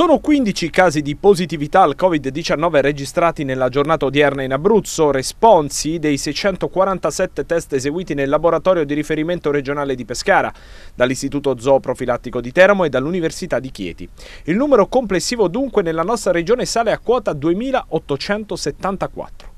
Sono 15 casi di positività al Covid-19 registrati nella giornata odierna in Abruzzo, responsi dei 647 test eseguiti nel laboratorio di riferimento regionale di Pescara, dall'Istituto Zooprofilattico di Teramo e dall'Università di Chieti. Il numero complessivo dunque nella nostra regione sale a quota 2874.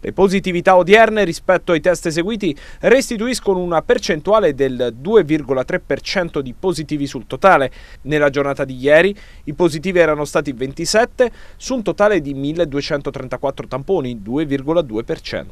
Le positività odierne rispetto ai test eseguiti restituiscono una percentuale del 2,3% di positivi sul totale. Nella giornata di ieri i positivi erano stati 27 su un totale di 1234 tamponi, 2,2%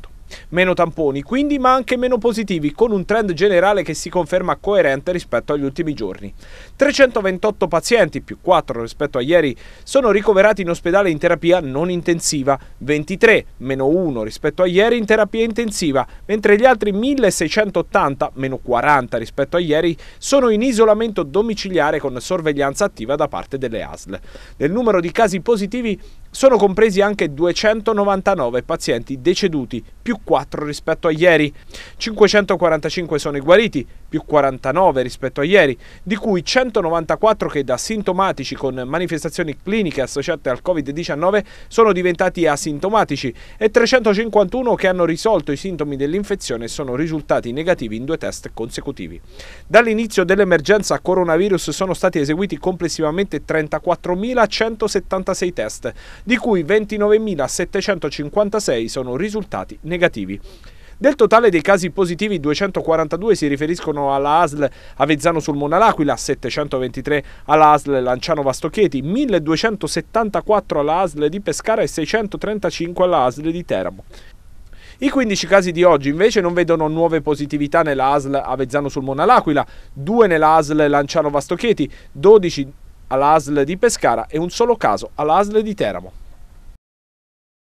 meno tamponi, quindi ma anche meno positivi, con un trend generale che si conferma coerente rispetto agli ultimi giorni. 328 pazienti, più 4 rispetto a ieri, sono ricoverati in ospedale in terapia non intensiva, 23, meno 1 rispetto a ieri in terapia intensiva, mentre gli altri 1680, meno 40 rispetto a ieri, sono in isolamento domiciliare con sorveglianza attiva da parte delle ASL. Del numero di casi positivi sono compresi anche 299 pazienti deceduti, più 4 rispetto a ieri. 545 sono i guariti, più 49 rispetto a ieri, di cui 194 che da sintomatici con manifestazioni cliniche associate al Covid-19 sono diventati asintomatici e 351 che hanno risolto i sintomi dell'infezione e sono risultati negativi in due test consecutivi. Dall'inizio dell'emergenza coronavirus sono stati eseguiti complessivamente 34.176 test, di cui 29.756 sono risultati negativi. Del totale dei casi positivi 242 si riferiscono alla ASL Avezzano sul Mona L'Aquila, 723 alla ASL Lanciano Vastocheti, 1274 alla ASL di Pescara e 635 alla ASL di Teramo. I 15 casi di oggi invece non vedono nuove positività nella ASL Avezzano sul Mona L'Aquila, 2 nella ASL Lanciano Vastocheti, 12 all'ASL di Pescara e un solo caso all'ASL di Teramo.